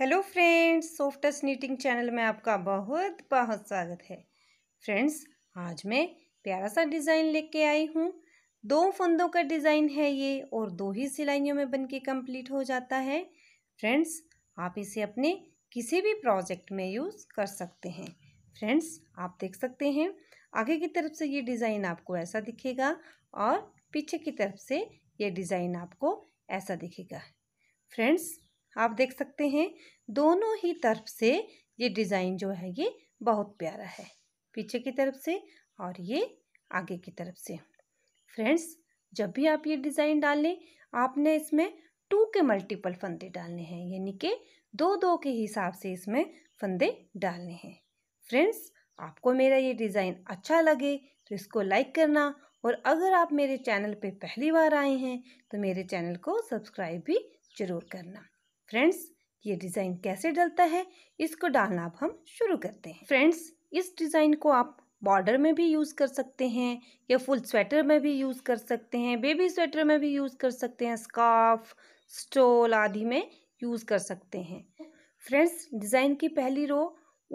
hello friends softs knitting channel में आपका बहुत बहुत स्वागत है फ्रेंड्स आज मैं प्यारा सा डिज़ाइन लेके आई हूँ दो फंदों का डिज़ाइन है ये और दो ही सिलाइयों में बनके कंप्लीट हो जाता है फ्रेंड्स आप इसे अपने किसी भी प्रोजेक्ट में यूज़ कर सकते हैं फ्रेंड्स आप देख सकते हैं आगे की तरफ से ये डिज़ाइन आपको ऐसा दिखेगा और पीछे की तरफ से ये डिज़ाइन आपको ऐसा दिखेगा फ्रेंड्स आप देख सकते हैं दोनों ही तरफ से ये डिज़ाइन जो है ये बहुत प्यारा है पीछे की तरफ से और ये आगे की तरफ से फ्रेंड्स जब भी आप ये डिज़ाइन डालें आपने इसमें टू के मल्टीपल फंदे डालने हैं यानी कि दो दो के हिसाब से इसमें फंदे डालने हैं फ्रेंड्स आपको मेरा ये डिज़ाइन अच्छा लगे तो इसको लाइक करना और अगर आप मेरे चैनल पे पहली बार आए हैं तो मेरे चैनल को सब्सक्राइब भी ज़रूर करना फ्रेंड्स ये डिज़ाइन कैसे डलता है इसको डालना अब हम शुरू करते हैं फ्रेंड्स इस डिज़ाइन को आप बॉर्डर में भी यूज़ कर सकते हैं या फुल स्वेटर में भी यूज़ कर सकते हैं बेबी स्वेटर में भी यूज़ कर सकते हैं स्काफ स्टोल आदि में यूज़ कर सकते हैं फ्रेंड्स डिज़ाइन की पहली रो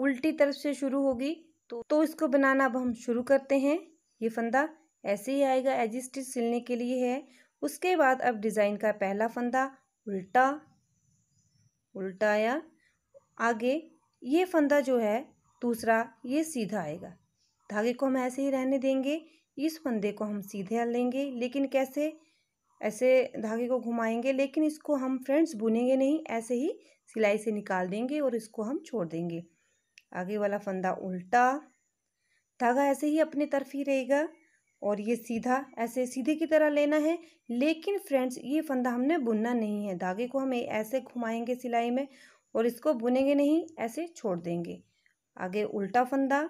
उल्टी तरफ से शुरू होगी तो तो इसको बनाना अब हम शुरू करते हैं ये फंदा ऐसे ही आएगा एजिस्टिच सिलने के लिए है उसके बाद अब डिज़ाइन का पहला फंदा उल्टा उल्टा आया आगे ये फंदा जो है दूसरा ये सीधा आएगा धागे को हम ऐसे ही रहने देंगे इस फंदे को हम सीधे लेंगे लेकिन कैसे ऐसे धागे को घुमाएंगे लेकिन इसको हम फ्रेंड्स बुनेंगे नहीं ऐसे ही सिलाई से निकाल देंगे और इसको हम छोड़ देंगे आगे वाला फंदा उल्टा धागा ऐसे ही अपनी तरफ ही रहेगा और ये सीधा ऐसे सीधे की तरह लेना है लेकिन फ्रेंड्स ये फंदा हमने बुनना नहीं है धागे को हम ऐसे घुमाएंगे सिलाई में और इसको बुनेंगे नहीं ऐसे छोड़ देंगे आगे उल्टा फंदा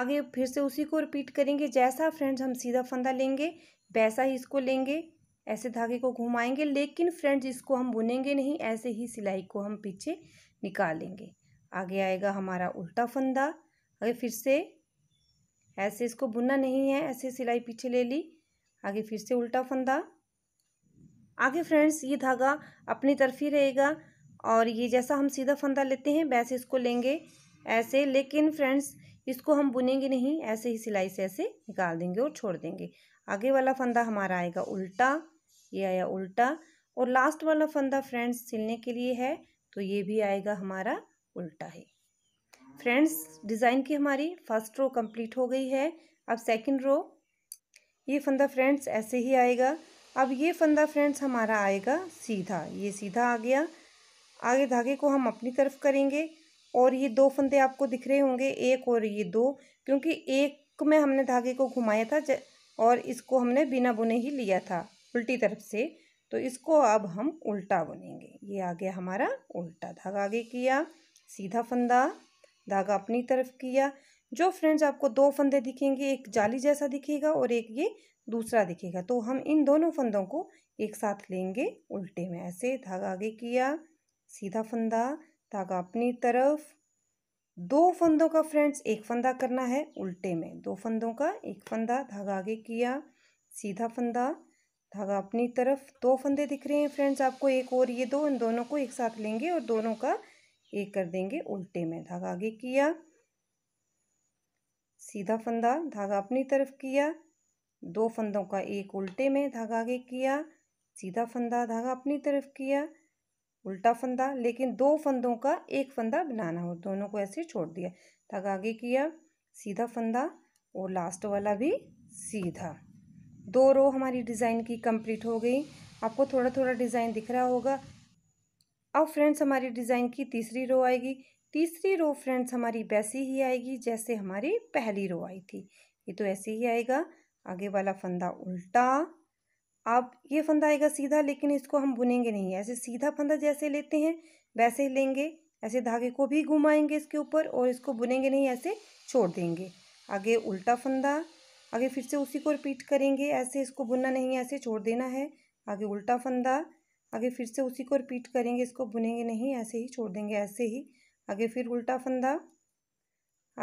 आगे फिर से उसी को रिपीट करेंगे जैसा फ्रेंड्स हम सीधा फंदा लेंगे वैसा ही इसको लेंगे ऐसे धागे को घुमाएंगे लेकिन फ्रेंड्स इसको हम बुनेंगे नहीं ऐसे ही सिलाई को हम पीछे निकालेंगे आगे आएगा हमारा उल्टा फंदा अगर फिर से ऐसे इसको बुनना नहीं है ऐसे सिलाई पीछे ले ली आगे फिर से उल्टा फंदा आगे फ्रेंड्स ये धागा अपनी तरफ ही रहेगा और ये जैसा हम सीधा फंदा लेते हैं वैसे इसको लेंगे ऐसे लेकिन फ्रेंड्स इसको हम बुनेंगे नहीं ऐसे ही सिलाई से ऐसे निकाल देंगे और छोड़ देंगे आगे वाला फंदा हमारा आएगा उल्टा ये आया उल्टा और लास्ट वाला फंदा फ्रेंड्स सिलने के लिए है तो ये भी आएगा हमारा उल्टा ही फ्रेंड्स डिज़ाइन की हमारी फर्स्ट रो कंप्लीट हो गई है अब सेकंड रो ये फंदा फ्रेंड्स ऐसे ही आएगा अब ये फंदा फ्रेंड्स हमारा आएगा सीधा ये सीधा आ गया आगे धागे को हम अपनी तरफ करेंगे और ये दो फंदे आपको दिख रहे होंगे एक और ये दो क्योंकि एक में हमने धागे को घुमाया था और इसको हमने बिना बुने ही लिया था उल्टी तरफ से तो इसको अब हम उल्टा बुनेंगे ये आ गया हमारा उल्टा धागा आगे किया सीधा फंदा धागा अपनी तरफ किया जो फ्रेंड्स आपको दो फंदे दिखेंगे एक जाली जैसा दिखेगा और एक ये दूसरा दिखेगा तो हम इन दोनों फंदों को एक साथ लेंगे उल्टे में ऐसे धागा आगे किया सीधा फंदा धागा अपनी तरफ दो फंदों का फ्रेंड्स एक फंदा करना है उल्टे में दो फंदों का एक फंदा धागा आगे किया सीधा फंदा धागा अपनी तरफ दो फंदे दिख रहे हैं फ्रेंड्स आपको एक और ये दो इन दोनों को एक साथ लेंगे और दोनों का एक कर देंगे उल्टे में धागा आगे किया सीधा फंदा धागा अपनी तरफ किया दो फंदों का एक उल्टे में धागा आगे किया सीधा फंदा धागा अपनी तरफ किया उल्टा फंदा लेकिन दो फंदों का एक फंदा बनाना हो दोनों को ऐसे छोड़ दिया धागा आगे किया सीधा फंदा और लास्ट वाला भी सीधा दो रो हमारी डिज़ाइन की कंप्लीट हो गई आपको थोड़ा थोड़ा डिज़ाइन दिख रहा होगा अब फ्रेंड्स हमारी डिज़ाइन की तीसरी रो आएगी तीसरी रो फ्रेंड्स हमारी वैसी ही आएगी जैसे हमारी पहली रो आई थी ये तो ऐसे ही आएगा आगे वाला फंदा उल्टा अब ये फंदा आएगा सीधा लेकिन इसको हम बुनेंगे नहीं ऐसे सीधा फंदा जैसे लेते हैं वैसे ही लेंगे ऐसे धागे को भी घुमाएंगे इसके ऊपर और इसको बुनेंगे नहीं ऐसे छोड़ देंगे आगे उल्टा फंदा आगे फिर से उसी को रिपीट करेंगे ऐसे इसको बुनना नहीं ऐसे छोड़ देना है आगे उल्टा फंदा आगे फिर से उसी को रिपीट करेंगे इसको बुनेंगे नहीं ऐसे ही छोड़ देंगे ऐसे ही आगे फिर उल्टा फंदा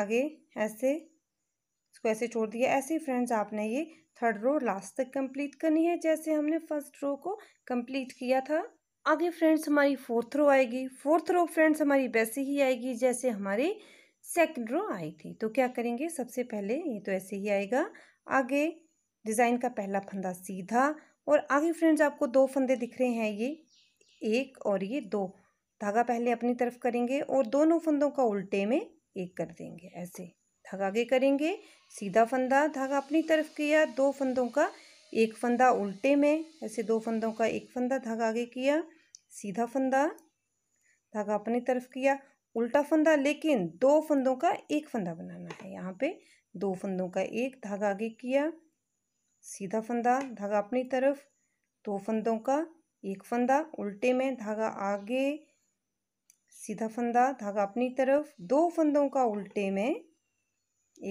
आगे ऐसे इसको ऐसे छोड़ दिया ऐसे ही फ्रेंड्स आपने ये थर्ड रो लास्ट तक कंप्लीट करनी है जैसे हमने फर्स्ट रो को कंप्लीट किया था आगे फ्रेंड्स हमारी फोर्थ रो आएगी फोर्थ रो फ्रेंड्स हमारी वैसे ही आएगी जैसे हमारी सेकेंड रो आई थी तो क्या करेंगे सबसे पहले ये तो ऐसे ही आएगा आगे डिज़ाइन का पहला फंदा सीधा और आगे फ्रेंड्स आपको दो फंदे दिख रहे हैं ये एक और ये दो धागा पहले अपनी तरफ करेंगे और दोनों फंदों का उल्टे में एक कर देंगे ऐसे धागा आगे करेंगे सीधा फंदा धागा अपनी तरफ किया दो फंदों का एक फंदा उल्टे में ऐसे दो फंदों का एक फंदा धागा आगे किया सीधा फंदा धागा अपनी तरफ किया उल्टा फंदा लेकिन दो फंदों का एक फंदा बनाना है यहाँ पे दो फंदों का एक धागा आगे किया सीधा फंदा धागा अपनी तरफ दो फंदों का एक फंदा उल्टे में धागा आगे सीधा फंदा धागा अपनी तरफ दो फंदों का उल्टे में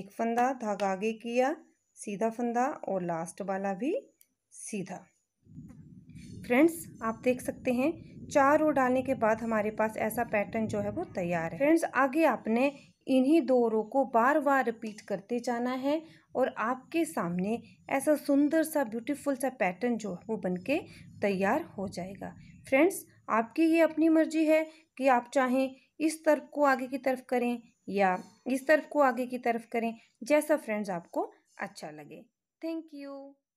एक फंदा धागा आगे किया सीधा फंदा और लास्ट वाला भी सीधा फ्रेंड्स आप देख सकते हैं चार रो डालने के बाद हमारे पास ऐसा पैटर्न जो है वो तैयार है फ्रेंड्स आगे आपने इन्हीं दोहरों को बार बार रिपीट करते जाना है और आपके सामने ऐसा सुंदर सा ब्यूटीफुल सा पैटर्न जो है वो बन के तैयार हो जाएगा फ्रेंड्स आपकी ये अपनी मर्जी है कि आप चाहें इस तरफ को आगे की तरफ करें या इस तरफ को आगे की तरफ करें जैसा फ्रेंड्स आपको अच्छा लगे थैंक यू